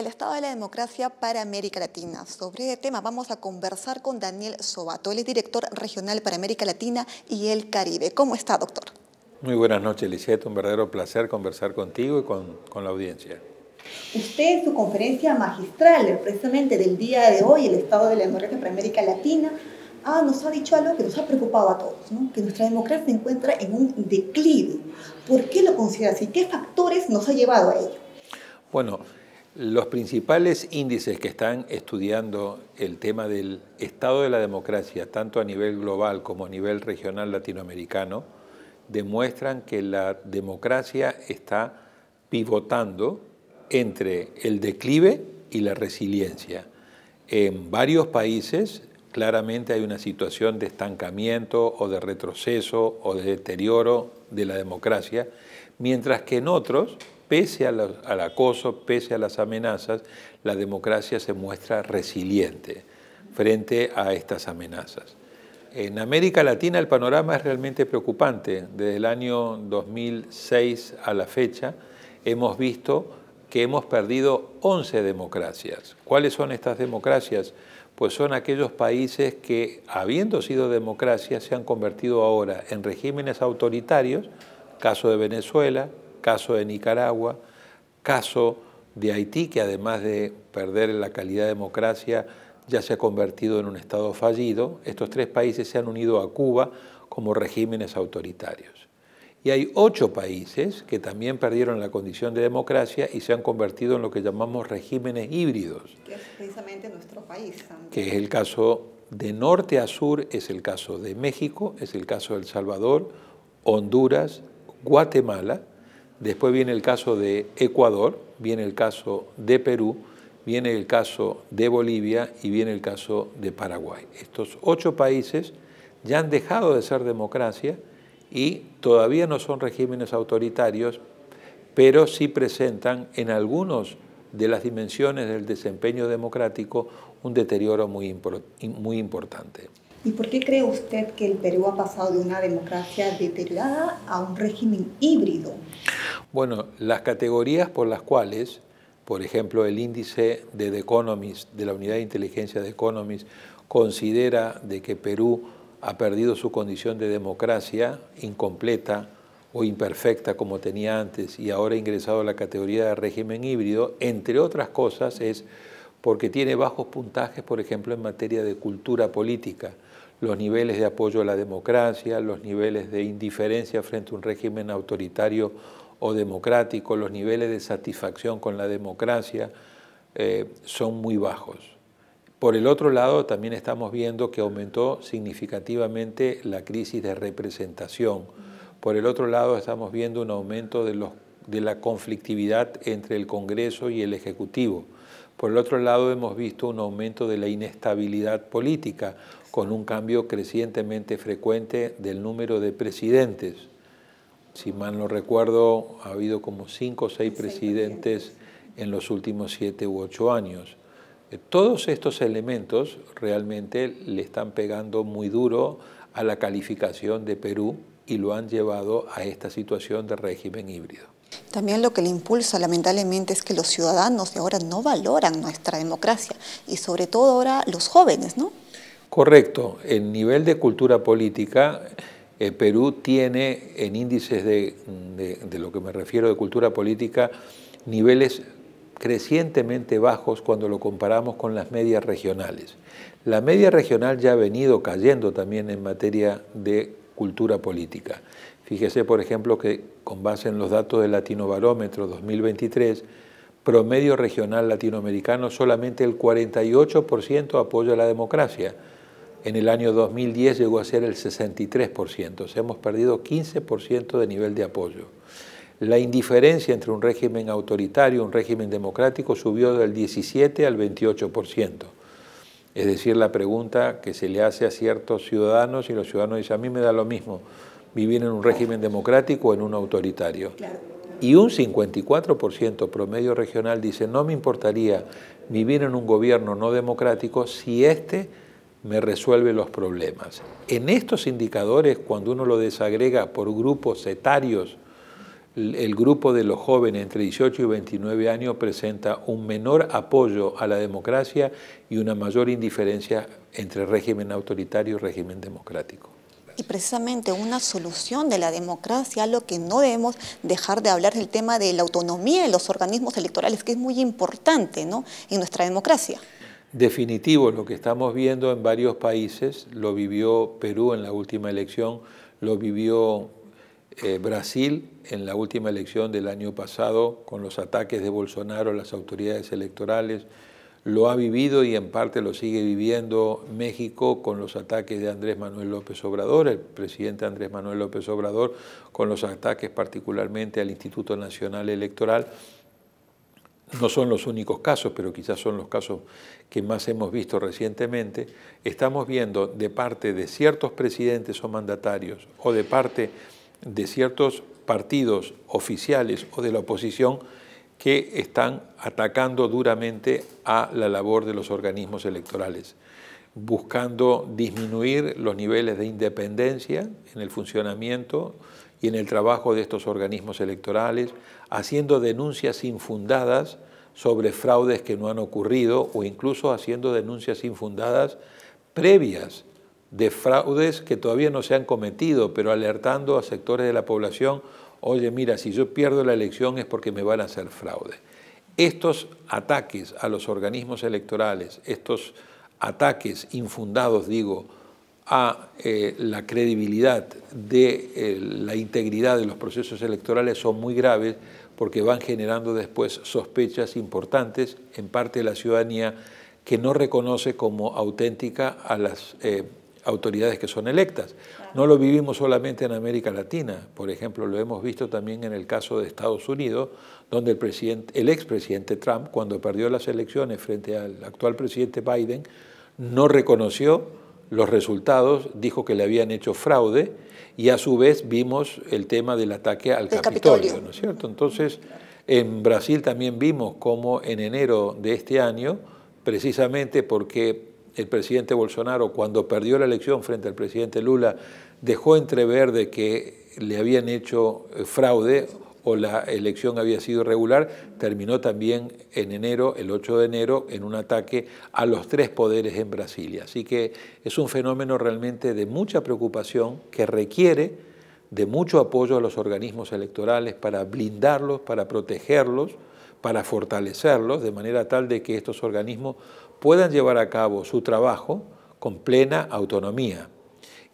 el estado de la democracia para América Latina. Sobre este tema vamos a conversar con Daniel Sobato, él director regional para América Latina y el Caribe. ¿Cómo está, doctor? Muy buenas noches, Lisette. Un verdadero placer conversar contigo y con, la audiencia. Usted en su conferencia magistral, precisamente del día de hoy, el estado de la democracia para América Latina, ah, nos ha dicho algo que nos ha preocupado a todos, que nuestra democracia se encuentra en un declive. ¿Por qué lo considera así? ¿Qué factores nos ha llevado a ello? Bueno, los principales índices que están estudiando el tema del estado de la democracia, tanto a nivel global como a nivel regional latinoamericano, demuestran que la democracia está pivotando entre el declive y la resiliencia. En varios países claramente hay una situación de estancamiento o de retroceso o de deterioro de la democracia, mientras que en otros pese al acoso, pese a las amenazas, la democracia se muestra resiliente frente a estas amenazas. En América Latina el panorama es realmente preocupante. Desde el año 2006 a la fecha hemos visto que hemos perdido 11 democracias. ¿Cuáles son estas democracias? Pues son aquellos países que, habiendo sido democracias, se han convertido ahora en regímenes autoritarios, caso de Venezuela, caso de Nicaragua, caso de Haití, que además de perder la calidad de democracia, ya se ha convertido en un Estado fallido. Estos tres países se han unido a Cuba como regímenes autoritarios. Y hay ocho países que también perdieron la condición de democracia y se han convertido en lo que llamamos regímenes híbridos. Que es precisamente nuestro país. Que es el caso de norte a sur, es el caso de México, es el caso de El Salvador, Honduras, Guatemala Después viene el caso de Ecuador, viene el caso de Perú, viene el caso de Bolivia y viene el caso de Paraguay. Estos ocho países ya han dejado de ser democracia y todavía no son regímenes autoritarios, pero sí presentan en algunos de las dimensiones del desempeño democrático un deterioro muy, muy importante. ¿Y por qué cree usted que el Perú ha pasado de una democracia deteriorada a un régimen híbrido? Bueno, las categorías por las cuales, por ejemplo, el índice de The Economist, de la unidad de inteligencia de Economist, considera de que Perú ha perdido su condición de democracia incompleta o imperfecta como tenía antes y ahora ha ingresado a la categoría de régimen híbrido, entre otras cosas es porque tiene bajos puntajes, por ejemplo, en materia de cultura política, los niveles de apoyo a la democracia, los niveles de indiferencia frente a un régimen autoritario o democrático, los niveles de satisfacción con la democracia eh, son muy bajos. Por el otro lado, también estamos viendo que aumentó significativamente la crisis de representación. Por el otro lado, estamos viendo un aumento de la conflictividad entre el Congreso y el Ejecutivo. Por el otro lado, hemos visto un aumento de la inestabilidad política, con un cambio crecientemente frecuente del número de presidentes si mal no recuerdo, ha habido como cinco o seis presidentes en los últimos siete u ocho años. Eh, todos estos elementos realmente le están pegando muy duro a la calificación de Perú y lo han llevado a esta situación de régimen híbrido. También lo que le impulsa lamentablemente es que los ciudadanos de ahora no valoran nuestra democracia y sobre todo ahora los jóvenes, ¿no? Correcto, el nivel de cultura política eh, Perú tiene en índices de, de lo que me refiero de cultura política niveles crecientemente bajos cuando lo comparamos con las medias regionales. La media regional ya ha venido cayendo también en materia de cultura política. Fíjese, por ejemplo, que con base en los datos del Latinobarómetro 2023, promedio regional latinoamericano, solamente el 48% apoya la democracia, en el año 2010 llegó a ser el 63%, o sea, hemos perdido 15% de nivel de apoyo. La indiferencia entre un régimen autoritario y un régimen democrático subió del 17 al 28%. Es decir, la pregunta que se le hace a ciertos ciudadanos y los ciudadanos dicen, a mí me da lo mismo vivir en un régimen democrático o en un autoritario. Y un 54% promedio regional dice, no me importaría vivir en un gobierno no democrático si este me resuelve los problemas. En estos indicadores, cuando uno lo desagrega por grupos etarios, el grupo de los jóvenes entre 18 y 29 años presenta un menor apoyo a la democracia y una mayor indiferencia entre régimen autoritario y régimen democrático. Y precisamente una solución de la democracia, lo que no debemos dejar de hablar es el tema de la autonomía de los organismos electorales, que es muy importante ¿no? en nuestra democracia definitivo lo que estamos viendo en varios países, lo vivió Perú en la última elección, lo vivió eh, Brasil en la última elección del año pasado con los ataques de Bolsonaro a las autoridades electorales, lo ha vivido y en parte lo sigue viviendo México con los ataques de Andrés Manuel López Obrador, el presidente Andrés Manuel López Obrador, con los ataques particularmente al Instituto Nacional Electoral no son los únicos casos, pero quizás son los casos que más hemos visto recientemente, estamos viendo de parte de ciertos presidentes o mandatarios o de parte de ciertos partidos oficiales o de la oposición que están atacando duramente a la labor de los organismos electorales, buscando disminuir los niveles de independencia en el funcionamiento y en el trabajo de estos organismos electorales, haciendo denuncias infundadas sobre fraudes que no han ocurrido o incluso haciendo denuncias infundadas previas de fraudes que todavía no se han cometido, pero alertando a sectores de la población, oye, mira, si yo pierdo la elección es porque me van a hacer fraude. Estos ataques a los organismos electorales, estos ataques infundados, digo, a eh, la credibilidad de eh, la integridad de los procesos electorales son muy graves porque van generando después sospechas importantes en parte de la ciudadanía que no reconoce como auténtica a las eh, autoridades que son electas. No lo vivimos solamente en América Latina, por ejemplo, lo hemos visto también en el caso de Estados Unidos, donde el, presidente, el expresidente Trump, cuando perdió las elecciones frente al actual presidente Biden, no reconoció los resultados, dijo que le habían hecho fraude y a su vez vimos el tema del ataque al Capitolio, ¿no es cierto? Entonces, en Brasil también vimos cómo en enero de este año, precisamente porque el presidente Bolsonaro, cuando perdió la elección frente al presidente Lula, dejó entrever de que le habían hecho fraude o la elección había sido irregular, terminó también en enero, el 8 de enero, en un ataque a los tres poderes en Brasilia. Así que es un fenómeno realmente de mucha preocupación que requiere de mucho apoyo a los organismos electorales para blindarlos, para protegerlos, para fortalecerlos, de manera tal de que estos organismos puedan llevar a cabo su trabajo con plena autonomía.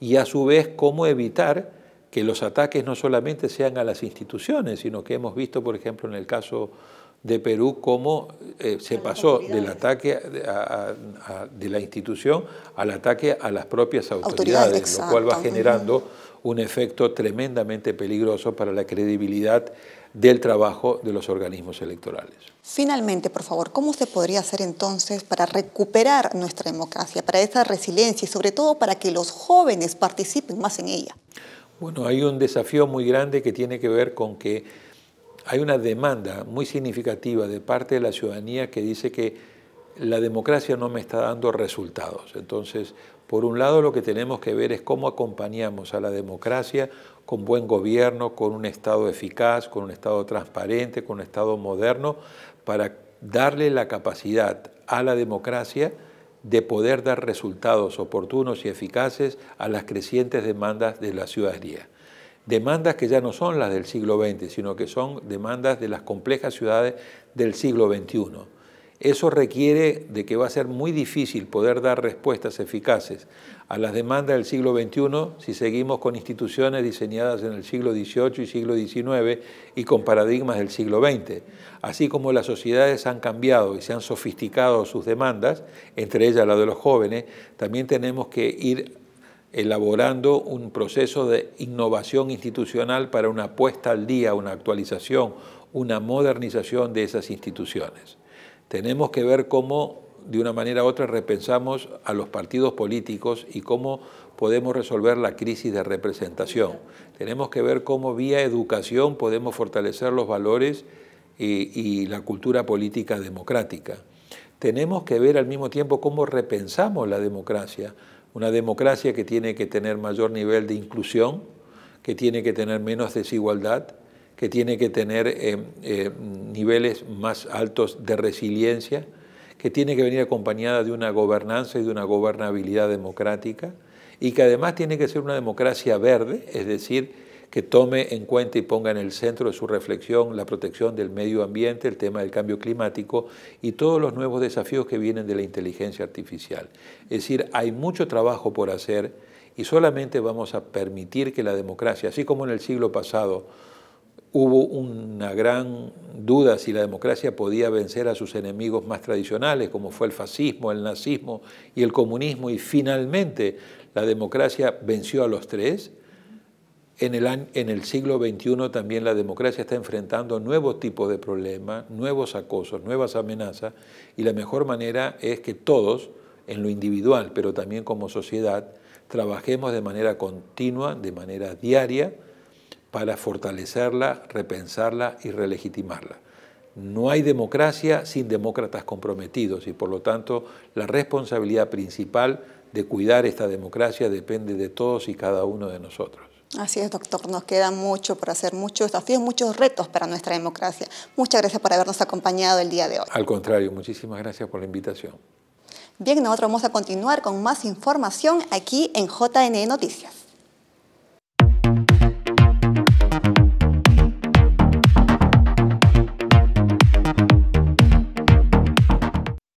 Y a su vez, cómo evitar que los ataques no solamente sean a las instituciones, sino que hemos visto, por ejemplo, en el caso de Perú, cómo eh, se pasó del ataque de la institución al ataque a las propias autoridades lo cual va generando un efecto tremendamente peligroso para la credibilidad del trabajo de los organismos electorales. Finalmente, por favor, ¿cómo se podría hacer entonces para recuperar nuestra democracia, para esa resiliencia y sobre todo para que los jóvenes participen más en ella? Bueno, hay un desafío muy grande que tiene que ver con que hay una demanda muy significativa de parte de la ciudadanía que dice que la democracia no me está dando resultados. Entonces, por un lado, lo que tenemos que ver es cómo acompañamos a la democracia con buen gobierno, con un Estado eficaz, con un Estado transparente, con un Estado moderno, para darle la capacidad a la democracia de poder dar resultados oportunos y eficaces a las crecientes demandas de la ciudadanía. Demandas que ya no son las del siglo XX, sino que son demandas de las complejas ciudades del siglo XXI. Eso requiere de que va a ser muy difícil poder dar respuestas eficaces a las demandas del siglo XXI si seguimos con instituciones diseñadas en el siglo XVIII y siglo XIX y con paradigmas del siglo XX. Así como las sociedades han cambiado y se han sofisticado sus demandas, entre ellas la de los jóvenes, también tenemos que ir elaborando un proceso de innovación institucional para una puesta al día, una actualización, una modernización de esas instituciones tenemos que ver cómo, de una manera u otra, repensamos a los partidos políticos y cómo podemos resolver la crisis de representación. Tenemos que ver cómo vía educación podemos fortalecer los valores y, la cultura política democrática. Tenemos que ver al mismo tiempo cómo repensamos la democracia, una democracia que tiene que tener mayor nivel de inclusión, que tiene que tener menos desigualdad, que tiene que tener eh, eh, niveles más altos de resiliencia, que tiene que venir acompañada de una gobernanza y de una gobernabilidad democrática, y que además tiene que ser una democracia verde, es decir, que tome en cuenta y ponga en el centro de su reflexión la protección del medio ambiente, el tema del cambio climático y todos los nuevos desafíos que vienen de la inteligencia artificial. Es decir, hay mucho trabajo por hacer y solamente vamos a permitir que la democracia, así como en el siglo pasado, hubo una gran duda si la democracia podía vencer a sus enemigos más tradicionales, como fue el fascismo, el nazismo y el comunismo, y finalmente la democracia venció a los tres. En el, siglo XXI también la democracia está enfrentando nuevos tipos de problemas, nuevos acosos, nuevas amenazas, y la mejor manera es que todos, en lo individual, pero también como sociedad, trabajemos de manera continua, de manera diaria, para fortalecerla, repensarla y relegitimarla. No hay democracia sin demócratas comprometidos y por lo tanto la responsabilidad principal de cuidar esta democracia depende de todos y cada uno de nosotros. Así es, doctor. Nos queda mucho por hacer, muchos desafíos, muchos retos para nuestra democracia. Muchas gracias por habernos acompañado el día de hoy. Al contrario, muchísimas gracias por la invitación. Bien, nosotros vamos a continuar con más información aquí en JN Noticias.